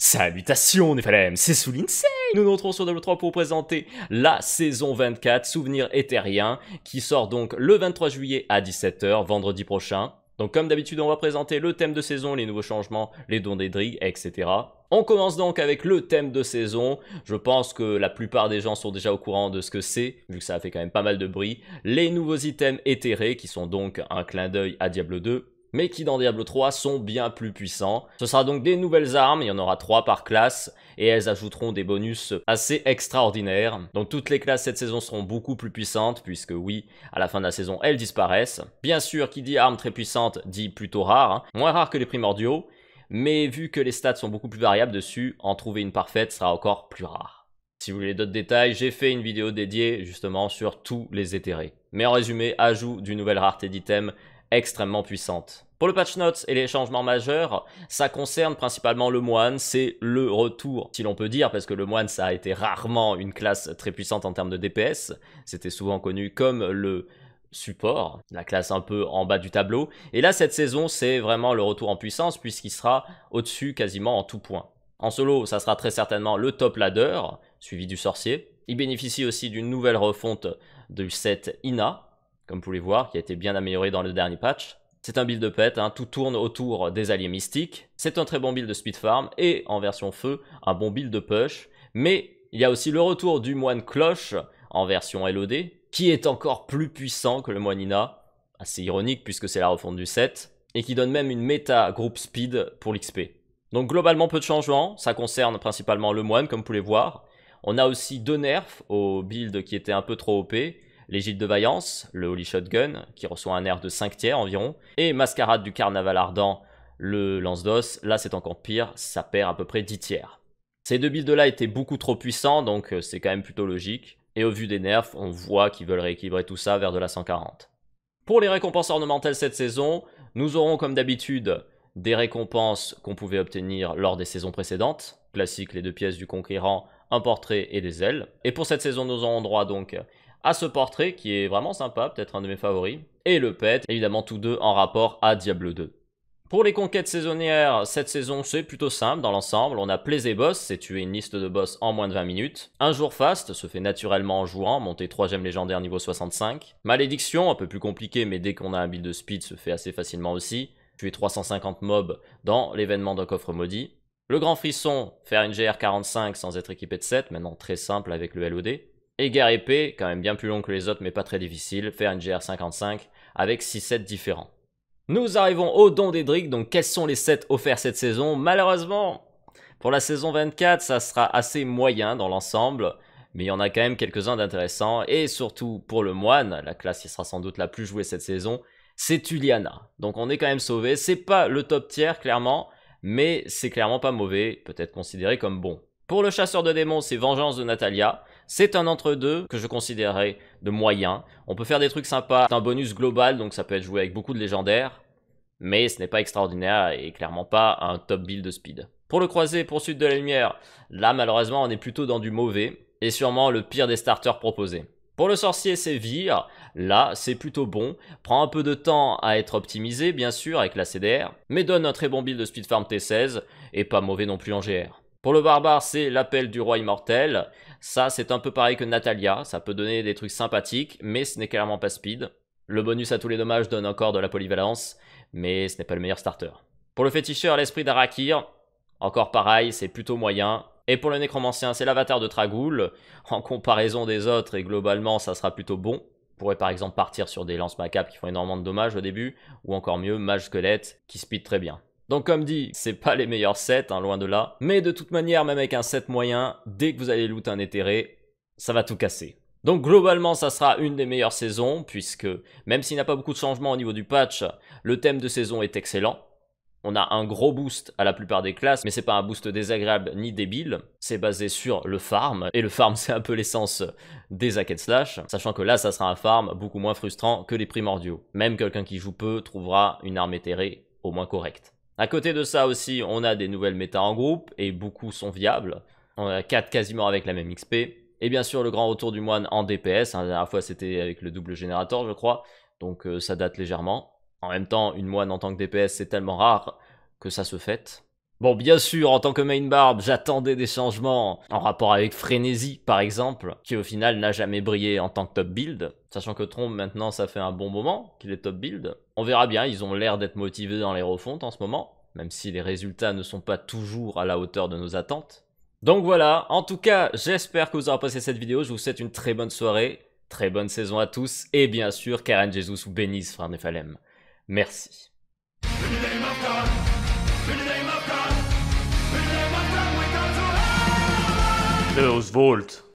Salutations Néphalem, c'est Soulinsane Nous nous retrouvons sur Double 3 pour présenter la saison 24, Souvenir éthérien, qui sort donc le 23 juillet à 17h, vendredi prochain. Donc comme d'habitude, on va présenter le thème de saison, les nouveaux changements, les dons des drigues etc. On commence donc avec le thème de saison. Je pense que la plupart des gens sont déjà au courant de ce que c'est, vu que ça fait quand même pas mal de bruit. Les nouveaux items éthérés, qui sont donc un clin d'œil à Diablo 2 mais qui dans Diablo 3 sont bien plus puissants. Ce sera donc des nouvelles armes, il y en aura 3 par classe, et elles ajouteront des bonus assez extraordinaires. Donc toutes les classes cette saison seront beaucoup plus puissantes, puisque oui, à la fin de la saison, elles disparaissent. Bien sûr, qui dit armes très puissantes, dit plutôt rares, hein. moins rares que les primordiaux, mais vu que les stats sont beaucoup plus variables dessus, en trouver une parfaite sera encore plus rare. Si vous voulez d'autres détails, j'ai fait une vidéo dédiée justement sur tous les éthérés. Mais en résumé, ajout d'une nouvelle rareté d'items extrêmement puissante. Pour le patch notes et les changements majeurs, ça concerne principalement le moine, c'est le retour, si l'on peut dire, parce que le moine ça a été rarement une classe très puissante en termes de DPS, c'était souvent connu comme le support, la classe un peu en bas du tableau, et là cette saison c'est vraiment le retour en puissance puisqu'il sera au-dessus quasiment en tout point. En solo, ça sera très certainement le top ladder, suivi du sorcier. Il bénéficie aussi d'une nouvelle refonte du set Ina, comme vous pouvez le voir, qui a été bien amélioré dans le dernier patch. C'est un build de pet, hein. tout tourne autour des alliés mystiques. C'est un très bon build de speed farm et en version feu, un bon build de push. Mais il y a aussi le retour du moine cloche en version LOD, qui est encore plus puissant que le moine Ina. Assez ironique puisque c'est la refonte du set, et qui donne même une méta groupe speed pour l'XP. Donc globalement peu de changements, ça concerne principalement le moine comme vous pouvez le voir. On a aussi deux nerfs au build qui était un peu trop OP, l'égide de Vaillance, le Holy Shotgun, qui reçoit un nerf de 5 tiers environ, et Mascarade du Carnaval Ardent, le lance d'os, là c'est encore pire, ça perd à peu près 10 tiers. Ces deux builds là étaient beaucoup trop puissants, donc euh, c'est quand même plutôt logique, et au vu des nerfs, on voit qu'ils veulent rééquilibrer tout ça vers de la 140. Pour les récompenses ornementales cette saison, nous aurons comme d'habitude des récompenses qu'on pouvait obtenir lors des saisons précédentes, classique les deux pièces du conquérant, un portrait et des ailes. Et pour cette saison, nous aurons droit donc à ce portrait qui est vraiment sympa, peut-être un de mes favoris, et le pet, évidemment tous deux en rapport à Diablo 2. Pour les conquêtes saisonnières, cette saison c'est plutôt simple dans l'ensemble, on a Plaisé Boss, c'est tuer une liste de boss en moins de 20 minutes, Un jour fast, se fait naturellement en jouant, monter 3 gemmes légendaires niveau 65, Malédiction, un peu plus compliqué mais dès qu'on a un build de speed se fait assez facilement aussi, tuer 350 mobs dans l'événement d'un coffre maudit, le grand frisson, faire une GR45 sans être équipé de 7, maintenant très simple avec le LOD. Égare épée, quand même bien plus long que les autres mais pas très difficile, faire une GR55 avec 6 sets différents. Nous arrivons au don des donc quels sont les sets offerts cette saison Malheureusement, pour la saison 24, ça sera assez moyen dans l'ensemble, mais il y en a quand même quelques-uns d'intéressants, et surtout pour le moine, la classe qui sera sans doute la plus jouée cette saison, c'est Tuliana. Donc on est quand même sauvé, c'est pas le top tiers clairement, mais c'est clairement pas mauvais, peut-être considéré comme bon. Pour le chasseur de démons, c'est Vengeance de Natalia, c'est un entre-deux que je considérais de moyen. On peut faire des trucs sympas, c'est un bonus global, donc ça peut être joué avec beaucoup de légendaires, mais ce n'est pas extraordinaire et clairement pas un top build de speed. Pour le croisé, poursuite de la lumière, là malheureusement on est plutôt dans du mauvais, et sûrement le pire des starters proposés. Pour le sorcier sévir, là c'est plutôt bon, prend un peu de temps à être optimisé bien sûr avec la CDR, mais donne un très bon build de speed farm T16 et pas mauvais non plus en GR. Pour le barbare, c'est l'appel du roi immortel. Ça, c'est un peu pareil que Natalia. Ça peut donner des trucs sympathiques, mais ce n'est clairement pas speed. Le bonus à tous les dommages donne encore de la polyvalence, mais ce n'est pas le meilleur starter. Pour le féticheur, l'esprit d'Arakir, encore pareil, c'est plutôt moyen. Et pour le nécromancien, c'est l'avatar de Tragoul. En comparaison des autres, et globalement, ça sera plutôt bon. On pourrait par exemple partir sur des lances macabres qui font énormément de dommages au début, ou encore mieux, mage squelette qui speed très bien. Donc comme dit, c'est pas les meilleurs sets, hein, loin de là. Mais de toute manière, même avec un set moyen, dès que vous allez loot un éthéré, ça va tout casser. Donc globalement, ça sera une des meilleures saisons, puisque même s'il n'y a pas beaucoup de changements au niveau du patch, le thème de saison est excellent. On a un gros boost à la plupart des classes, mais c'est pas un boost désagréable ni débile. C'est basé sur le farm, et le farm c'est un peu l'essence des hack slash, sachant que là ça sera un farm beaucoup moins frustrant que les primordiaux. Même quelqu'un qui joue peu trouvera une arme éthérée au moins correcte. À côté de ça aussi, on a des nouvelles méta en groupe et beaucoup sont viables. On a 4 quasiment avec la même XP. Et bien sûr, le grand retour du moine en DPS. Hein, la dernière fois, c'était avec le double générateur, je crois. Donc euh, ça date légèrement. En même temps, une moine en tant que DPS, c'est tellement rare que ça se fête. Bon, bien sûr, en tant que main barbe, j'attendais des changements en rapport avec Frénésie, par exemple, qui au final n'a jamais brillé en tant que top build. Sachant que Trombe, maintenant, ça fait un bon moment qu'il est top build. On verra bien, ils ont l'air d'être motivés dans les refontes en ce moment, même si les résultats ne sont pas toujours à la hauteur de nos attentes. Donc voilà, en tout cas, j'espère que vous aurez passé cette vidéo, je vous souhaite une très bonne soirée, très bonne saison à tous, et bien sûr, Karen Jesus vous bénisse, frère Néphalem. Merci. Those volts.